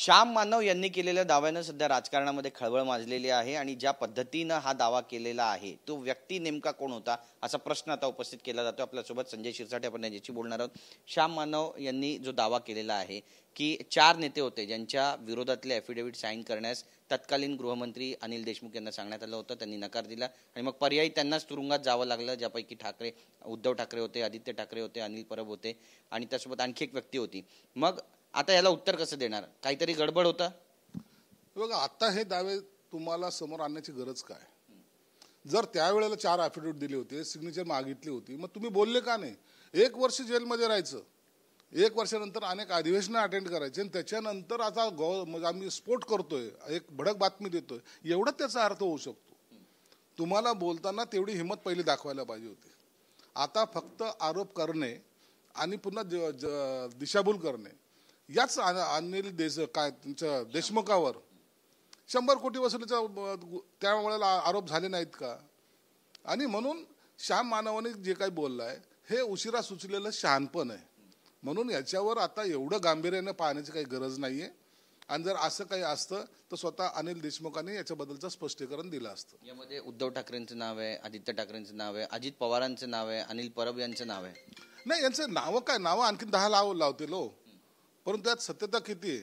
श्याम मानव यांनी केलेल्या दाव्यानं सध्या राजकारणामध्ये खळबळ माजलेली आहे आणि ज्या पद्धतीनं हा दावा केलेला आहे तो व्यक्ती नेमका कोण होता असा प्रश्न आता उपस्थित केला जातो आपल्यासोबत संजय शिरसाटे आपण याच्याशी बोलणार आहोत श्याम मानव यांनी जो दावा केलेला आहे की चार नेते होते ज्यांच्या विरोधातले ॲफिडेव्हिट साईन करण्यास तत्कालीन गृहमंत्री अनिल देशमुख यांना सांगण्यात आलं होतं त्यांनी नकार दिला आणि मग पर्यायी त्यांनाच तुरुंगात जावं लागलं ज्यापैकी ठाकरे उद्धव ठाकरे होते आदित्य ठाकरे होते अनिल परब होते आणि त्यासोबत आणखी एक व्यक्ती होती मग आता याला उत्तर कसं देणार काहीतरी गडबड होता बघा आता हे दावे तुम्हाला समोर आणण्याची गरज काय जर त्यावेळेला चार अफिडेविट दिले होते सिग्नेचर मागितली होती मग तुम्ही बोलले का नाही एक वर्ष जेलमध्ये राहायचं एक वर्षानंतर अनेक अधिवेशनं अटेंड करायचे आणि त्याच्यानंतर आता गौ म्हणजे आम्ही स्पोर्ट करतोय एक भडक बातमी देतोय एवढाच त्याचा अर्थ होऊ शकतो तुम्हाला बोलताना तेवढी हिंमत पहिली दाखवायला पाहिजे होती आता फक्त आरोप करणे आणि पुन्हा दिशाभूल करणे याच अनिल देश काय तुमच्या देशमुखावर शंभर कोटी वसुलीचा त्यामुळे आरोप झाले नाहीत का आणि म्हणून श्याम मानवाने जे काही बोललाय हे उशिरा सुचलेलं शहाणपण आहे म्हणून याच्यावर आता एवढं गांभीर्यानं पाहण्याची काही गरज नाहीये आणि जर असं काही असतं तर स्वतः अनिल देशमुखांनी याच्याबद्दलचं स्पष्टीकरण दिलं असतं यामध्ये उद्धव ठाकरेंचं नाव आहे आदित्य ठाकरेंचं नाव आहे अजित पवारांचं नाव आहे अनिल परब यांचं नाव आहे नाही यांचं नावं काय नावं आणखी दहा लाव लावतील हो परंतु त्यात सत्यता किती आहे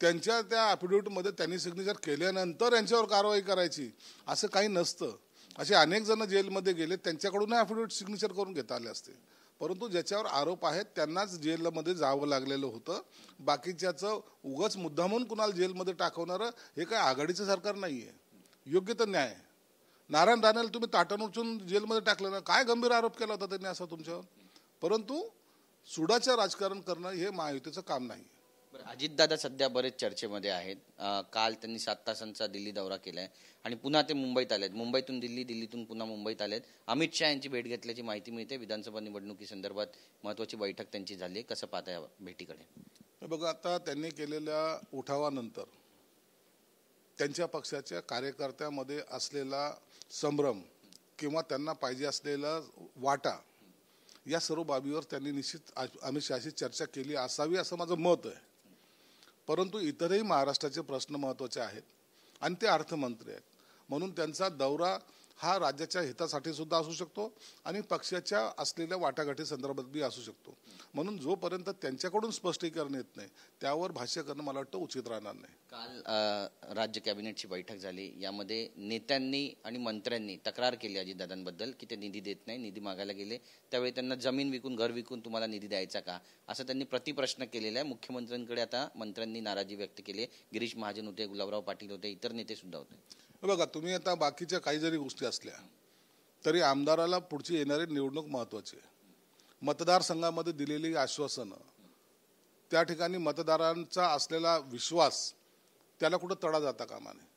त्यांच्या त्या ॲफिडेव्हिटमध्ये त्यांनी सिग्नेचर केल्यानंतर यांच्यावर कारवाई करायची असं काही नसतं असे अनेक जण जेलमध्ये गेले त्यांच्याकडून ॲफिडेव्हिट सिग्नेचर करून घेता आले असते परंतु ज्याच्यावर आरोप आहेत त्यांनाच जेलमध्ये जावं लागलेलं होतं बाकीच्याचं उगच मुद्दा म्हणून कुणाला जेलमध्ये टाकवणारं हे काय आघाडीचं सरकार नाही आहे योग्य तर न्याय नारायण राणेला तुम्ही ताटण उचून जेलमध्ये टाकलं ना काय गंभीर आरोप केला होता त्यांनी असा तुमच्यावर परंतु सुडाचं राजकारण करणं हे महायुतीचं काम नाही अजितदादा सध्या बरेच चर्चेमध्ये आहेत काल त्यांनी सात तासांचा दिल्ली दौरा केलाय आणि पुन्हा ते मुंबईत आलेत मुंबईतून दिल्ली दिल्लीतून पुन्हा मुंबईत आलेत अमित शहा यांची भेट घेतल्याची माहिती मिळते विधानसभा निवडणुकीसंदर्भात महत्वाची बैठक त्यांची झाली कसं पाहता या भेटीकडे बघा आता त्यांनी केलेल्या उठावानंतर त्यांच्या पक्षाच्या कार्यकर्त्यामध्ये असलेला संभ्रम किंवा त्यांना पाहिजे असलेला वाटा या सर्व बाबीवर त्यांनी निश्चित अमित शहाशी चर्चा केली असावी असं माझं मत आहे परंतु इतरही महाराष्ट्राचे प्रश्न महत्त्वाचे आहेत आणि ते अर्थमंत्री आहेत म्हणून त्यांचा दौरा हा राज्याच्या हितासाठी सुद्धा असू शकतो आणि पक्षाच्या असलेल्या वाटाघाटी संदर्भात बी असू शकतो म्हणून जोपर्यंत त्यांच्याकडून स्पष्टीकरण येत नाही त्यावर भाष्य करणं मला वाटतं उचित राहणार नाही काल राज्य कॅबिनेटची बैठक झाली यामध्ये नेत्यांनी आणि मंत्र्यांनी तक्रार केली अजितदादांबद्दल की ते निधी देत नाही निधी मागायला गेले त्यावेळी त्यांना जमीन विकून घर विकून तुम्हाला निधी द्यायचा का असं त्यांनी प्रतिप्रश्न केलेला आहे मुख्यमंत्र्यांकडे आता मंत्र्यांनी नाराजी व्यक्त केली गिरीश महाजन होते गुलाबराव पाटील होते इतर नेते सुद्धा होते बघा तुम्ही आता बाकीच्या काही जरी गोष्टी असल्या तरी आमदाराला पुढची येणारी निवडणूक महत्त्वाची आहे मतदारसंघामध्ये दिलेली आश्वासनं त्या ठिकाणी मतदारांचा असलेला विश्वास त्याला कुठं तडा जाता कामा नये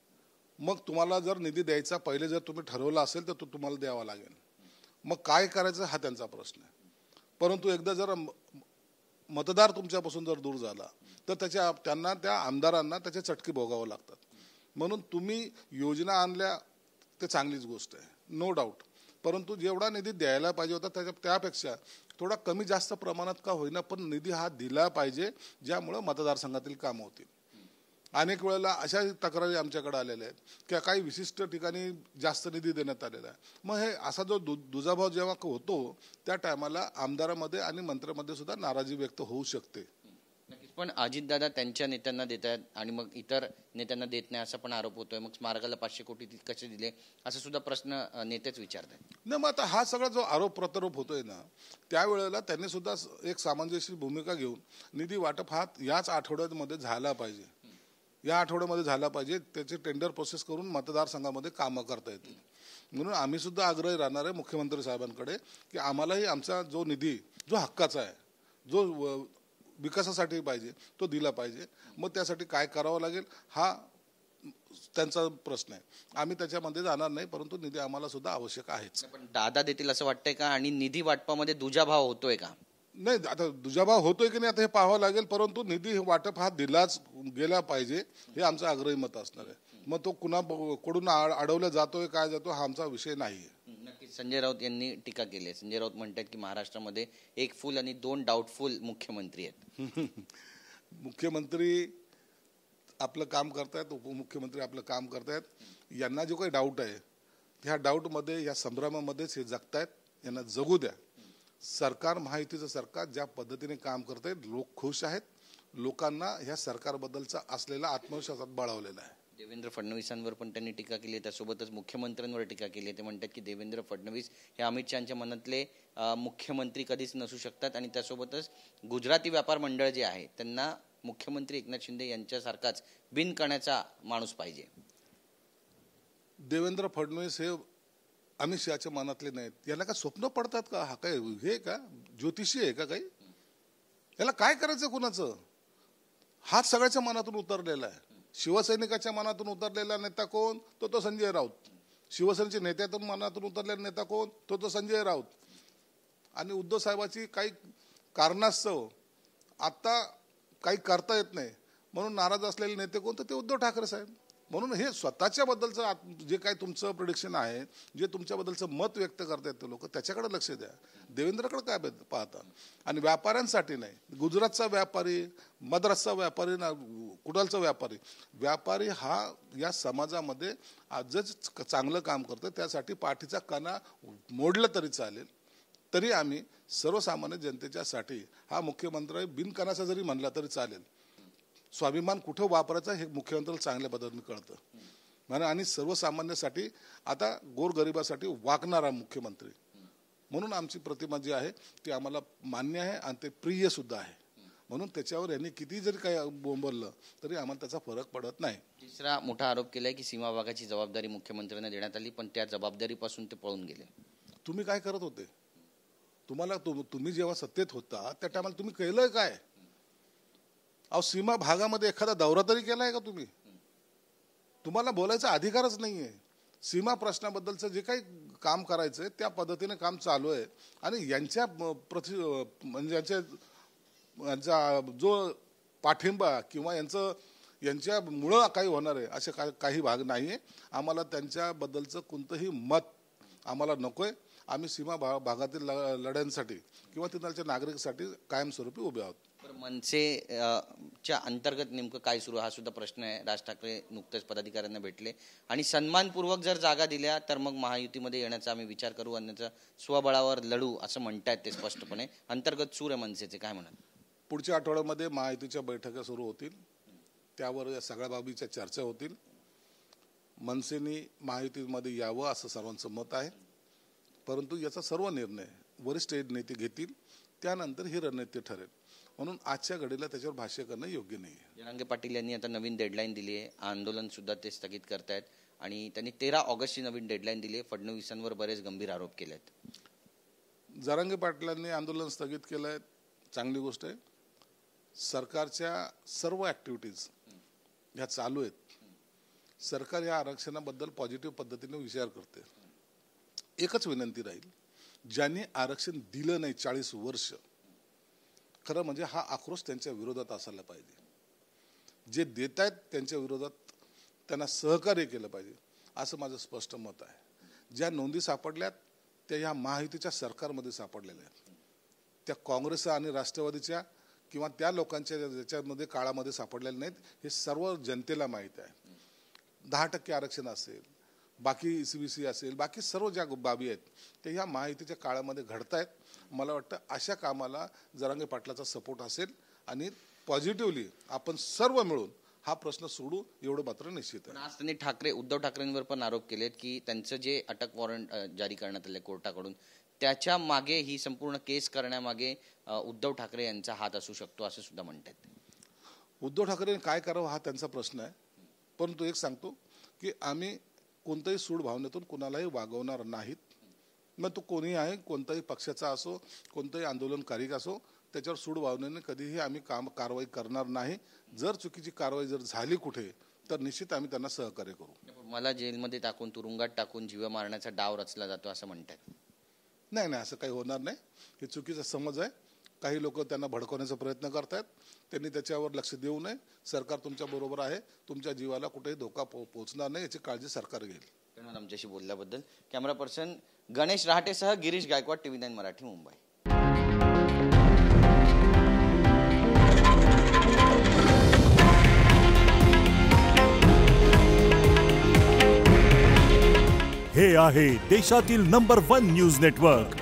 मग तुम्हाला जर निधी द्यायचा पहिले जर तुम्ही ठरवलं असेल तर तो तुम्हाला द्यावा लागेल मग काय करायचं हा त्यांचा प्रश्न आहे परंतु एकदा जर मतदार तुमच्यापासून जर दूर झाला तर त्याच्या त्यांना त्या आमदारांना त्याचे चटके भोगावं लागतात म्हणून तुम्ही योजना आणल्या ते चांगलीच गोष्ट आहे नो डाऊट परंतु जेवढा निधी द्यायला पाहिजे होता त्याच्या त्यापेक्षा थोडा कमी जास्त प्रमाणात का होईना पण निधी हा दिला पाहिजे ज्यामुळं मतदारसंघातील कामं होतील अनेक वेळेला अशा तक्रारी आमच्याकडे आलेल्या आहेत की काही विशिष्ट ठिकाणी जास्त निधी देण्यात आलेला आहे मग हे असा जो दु दुजाभाव जेव्हा होतो त्या टायमाला आमदारामध्ये आणि मंत्र्यामध्ये सुद्धा नाराजी व्यक्त होऊ शकते पण अजितदादा त्यांच्या नेत्यांना देत आहेत आणि मग इतर नेत्यांना देत नाही असा पण आरोप होतोय मग स्मारकाला पाचशे कोटी कसे दिले असा सुद्धा प्रश्न नेतेच विचारतात न मग आता हा सगळा जो आरोप प्रत्यारोप होतोय ना त्यावेळेला त्यांनी सुद्धा एक सामंजस्य भूमिका घेऊन निधी वाटप हा याच आठवड्यामध्ये झाला पाहिजे या आठवड्यामध्ये झाला पाहिजे त्याचे टेंडर प्रोसेस करून मतदारसंघामध्ये कामं करता येतील म्हणून आम्ही सुद्धा आग्रही राहणार आहे मुख्यमंत्री साहेबांकडे की आम्हालाही आमचा जो निधी जो हक्काचा आहे जो विकासासाठी पाहिजे तो दिला पाहिजे मग त्यासाठी काय करावं लागेल हा त्यांचा प्रश्न आहे आम्ही त्याच्यामध्ये जाणार नाही परंतु निधी आम्हाला सुद्धा आवश्यक आहेच पण दादा देतील असं वाटतंय का आणि निधी वाटपामध्ये दुजाभाव होतोय का नाही आता दुजाभाव होतोय की नाही आता हे पाहावं लागेल परंतु निधी वाटप हा दिलाच गेला पाहिजे हे आमचं आग्रही मत असणार आहे मग तो कुणा कडून अडवला जातोय काय जातो हा आमचा विषय नाही संजय राऊत यांनी टीका केली आहे संजय राऊत म्हणतात की महाराष्ट्रामध्ये एक फुल आणि दोन डाऊटफुल मुख्यमंत्री आहेत मुख्यमंत्री आपलं काम करतायत उपमुख्यमंत्री आपलं काम करतायत यांना जो काही डाऊट आहे ह्या डाऊटमध्ये या संभ्रमामध्येच हे जगतायत यांना जगू द्या सरकार महायुतीचं सरकार ज्या पद्धतीने काम करत आहे लोक खुश आहेत लोकांना ह्या सरकारबद्दलचा असलेला आत्मविश्वासात बळावलेला आहे देवेंद्र फडणवीसांवर पण त्यांनी टीका केली त्यासोबतच मुख्यमंत्र्यांवर टीका केली ते म्हणतात की देवेंद्र फडणवीस हे अमित शहाच्या मनातले मुख्यमंत्री कधीच नसू शकतात आणि त्यासोबतच गुजराती व्यापार मंडळ जे आहे त्यांना मुख्यमंत्री एकनाथ शिंदे यांच्यासारखाच बिन करण्याचा माणूस पाहिजे देवेंद्र फडणवीस हे अमित शहाच्या मनातले नाहीत याला काय स्वप्न पडतात का हा काय हे का ज्योतिषी आहे का काही याला काय करायचं कुणाचं हा सगळ्याच्या मनातून उतरलेला आहे शिवसैनिकाच्या मनातून उतरलेला नेता कोण तो तो संजय राऊत शिवसेनेच्या नेत्यातून मनातून उतरलेला नेता कोण तो तो संजय राऊत आणि उद्धव साहेबाची काही कारणास्तव आत्ता काही करता येत नाही म्हणून नाराज असलेले नेते कोण तर ते उद्धव ठाकरे साहेब म्हणून हे स्वतःच्याबद्दलचं आत जे काय तुमचं प्रिडिक्शन आहे जे तुमच्याबद्दलचं मत व्यक्त करता ते लोक त्याच्याकडे लक्ष द्या देवेंद्रकडे काय पाहतात आणि व्यापाऱ्यांसाठी नाही गुजरातचा व्यापारी मद्रासचा व्यापारी ना कुडालचा व्यापारी व्यापारी हा या समाजामध्ये आजच चांगलं काम करतो त्यासाठी पाठीचा कणा मोडला तरी चालेल तरी आम्ही सर्वसामान्य जनतेच्यासाठी हा मुख्यमंत्री बिनकणाचा जरी म्हणला तरी चालेल स्वाभिमान कुठं वापरायचा हे मुख्यमंत्र्याला चांगल्या पद्धतीने कळतं म्हणून आणि सर्वसामान्यासाठी आता गोरगरिबासाठी वागणारा मुख्यमंत्री म्हणून आमची प्रतिमा जी आहे ती आम्हाला मान्य आहे आणि ते प्रिय सुद्धा आहे म्हणून त्याच्यावर यांनी किती जरी काही बोंबरलं तरी आम्हाला त्याचा फरक पडत नाही तिसरा मोठा आरोप केलाय की सीमा भागाची जबाबदारी मुख्यमंत्र्यांना देण्यात आली पण त्या जबाबदारीपासून ते पळून गेले तुम्ही काय करत होते तुम्हाला तुम्ही जेव्हा सत्तेत होता त्या टायमाला तुम्ही केलं काय अहो सीमा भागामध्ये एखादा दौरा तरी केला आहे का तुम्ही तुम्हाला बोलायचा अधिकारच नाही आहे सीमा प्रश्नाबद्दलचं जे काही काम करायचं आहे त्या पद्धतीने काम चालू आहे आणि यांच्या प्रति म्हणजे यांच्या यांचा जो पाठिंबा किंवा यांचं यांच्या मुळं काही होणार आहे असे का काही भाग नाही आहे आम्हाला त्यांच्याबद्दलचं कोणतंही मत आम्हाला नको आहे आम्ही सीमा भा भागातील लढ्यांसाठी किंवा तिथलच्या नागरिकांसाठी कायमस्वरूपी उभे आहोत मनसे च्या अंतर्गत नेमकं काय सुरू हा सुद्धा प्रश्न आहे राज ठाकरे नुकतेच पदाधिकाऱ्यांना भेटले आणि सन्मानपूर्वक जर जागा दिल्या तर मग महायुतीमध्ये येण्याचा आम्ही विचार करू अन्य स्वबळावर लढू असं म्हणतायत ते स्पष्टपणे अंतर्गत सूर आहे मनसेचे काय म्हणाल पुढच्या आठवड्यामध्ये महायुतीच्या बैठका सुरू होतील त्यावर या सगळ्या बाबीच्या चर्चा होतील मनसेने महायुतीमध्ये यावं असं सर्वांचं मत आहे परंतु याचा सर्व निर्णय वरिष्ठ नेते घेतील त्यानंतर ही रणनीती ठरेल म्हणून आजच्या घडीला त्याच्यावर भाष्य करणं योग्य नाही जनांगे पाटील यांनी आता नवीन डेडलाईन दिली आहे आंदोलन सुद्धा ते स्थगित करतायत आणि त्यांनी तेरा ऑगस्टची नवीन डेडलाईन दिली आहे फडणवीसांवर बरेच गंभीर आरोप केले आहेत जरांगे पाटलांनी आंदोलन स्थगित केलं आहे चांगली गोष्ट आहे सरकारच्या सर्व ॲक्टिव्हिटीज ह्या चालू आहेत सरकार या आरक्षणाबद्दल पॉझिटिव्ह पद्धतीने विचार करते एकच विनंती राहील ज्यांनी आरक्षण दिलं नाही चाळीस वर्ष खरं म्हणजे हा आक्रोश त्यांच्या विरोधात असायला पाहिजे जे देत आहेत त्यांच्या विरोधात त्यांना सहकार्य केलं पाहिजे असं माझं स्पष्ट मत आहे ज्या नोंदी सापडल्यात त्या ह्या महायुतीच्या सरकारमध्ये सापडलेल्या आहेत त्या काँग्रेस आणि राष्ट्रवादीच्या किंवा त्या लोकांच्या ज्याच्यामध्ये काळामध्ये सापडलेल्या नाहीत हे सर्व जनतेला माहीत आहे दहा टक्के आरक्षण असेल बाकी सी बी सी असेल बाकी सर्व ज्या बाबी आहेत ते ह्या माहितीच्या काळामध्ये घडत आहेत मला वाटतं अशा कामाला जरांगे पाटलाचा सपोर्ट असेल आणि पॉझिटिव्हली आपण सर्व मिळून हा प्रश्न सोडू एवढं मात्र निश्चित आहे आज त्यांनी ठाकरे उद्धव ठाकरेंवर पण आरोप केलेत की त्यांचं जे अटक वॉरंट जारी करण्यात आले कोर्टाकडून त्याच्या मागे ही संपूर्ण केस करण्यामागे उद्धव ठाकरे यांचा हात असू शकतो असं सुद्धा म्हणतात उद्धव ठाकरे काय करावं हा त्यांचा प्रश्न आहे परंतु एक सांगतो की आम्ही कोणत्याही सूड भावनेतून कोणालाही वागवणार नाहीत मग तो कोणी आहे कोणत्याही पक्षाचा असो कोणतंही आंदोलनकारी असो त्याच्यावर सूड भावनेने कधीही आम्ही काम कारवाई करणार नाही जर चुकीची कारवाई जर झाली कुठे तर निश्चित आम्ही त्यांना सहकार्य करू मला जेलमध्ये टाकून तुरुंगात टाकून जीव मारण्याचा डाव रचला जातो असं म्हणतात नाही नाही असं काही होणार नाही हे चुकीचा समज आहे काही लोक त्यांना भडकवण्याचा प्रयत्न करतात त्यांनी त्याच्यावर लक्ष देऊ नये सरकार तुमच्या बरोबर आहे तुमच्या जीवाला कुठेही धोका पो पोहोचणार नाही याची काळजी सरकार घेईल धन्यवाद आमच्याशी बोलल्याबद्दल कॅमेरा पर्सन गणेश रहाटेसह Girish Gaikwad T V nine Marathi Mumbai हे आहे देशातील नंबर वन न्यूज नेटवर्क